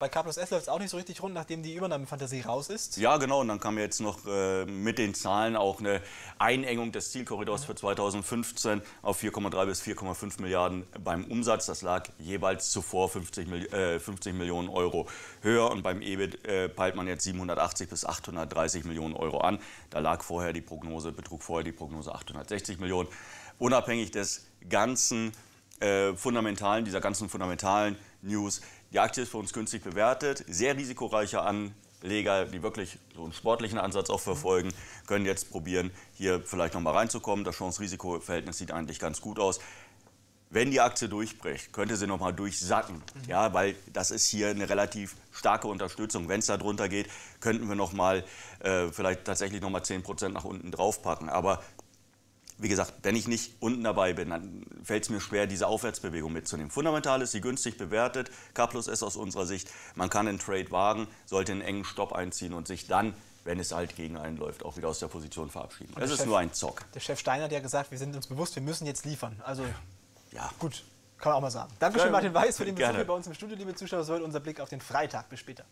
Bei K plus S läuft es auch nicht so richtig rund, nachdem die Übernahmefantasie raus ist. Ja, genau. Und dann kam jetzt noch äh, mit den Zahlen auch eine Einengung des Zielkorridors mhm. für 2015 auf 4,3 bis 4,5 Milliarden beim Umsatz. Das lag jeweils zuvor 50, Mil äh, 50 Millionen Euro höher. Und beim EBIT äh, peilt man jetzt 780 bis 830 Millionen Euro an. Da lag vorher die Prognose, betrug vorher die Prognose 860 Millionen. Unabhängig des Ganzen äh, fundamentalen, dieser ganzen fundamentalen News. Die Aktie ist für uns günstig bewertet, sehr risikoreiche Anleger, die wirklich so einen sportlichen Ansatz auch verfolgen, können jetzt probieren, hier vielleicht nochmal reinzukommen. Das Chance-Risiko-Verhältnis sieht eigentlich ganz gut aus wenn die Aktie durchbricht, könnte sie nochmal durchsacken. Mhm. Ja, weil das ist hier eine relativ starke Unterstützung. Wenn es da drunter geht, könnten wir nochmal äh, vielleicht tatsächlich nochmal 10% nach unten draufpacken. Aber wie gesagt, wenn ich nicht unten dabei bin, dann fällt es mir schwer, diese Aufwärtsbewegung mitzunehmen. Fundamental ist sie günstig bewertet. K plus S aus unserer Sicht. Man kann einen Trade wagen, sollte einen engen Stopp einziehen und sich dann wenn es halt gegen einen läuft, auch wieder aus der Position verabschieden. das ist Chef, nur ein Zock. Der Chef Steiner hat ja gesagt, wir sind uns bewusst, wir müssen jetzt liefern. Also ja. gut, kann man auch mal sagen. Dankeschön, Martin Weiß, für den Besuch hier bei uns im Studio, liebe Zuschauer. Das war heute unser Blick auf den Freitag. Bis später.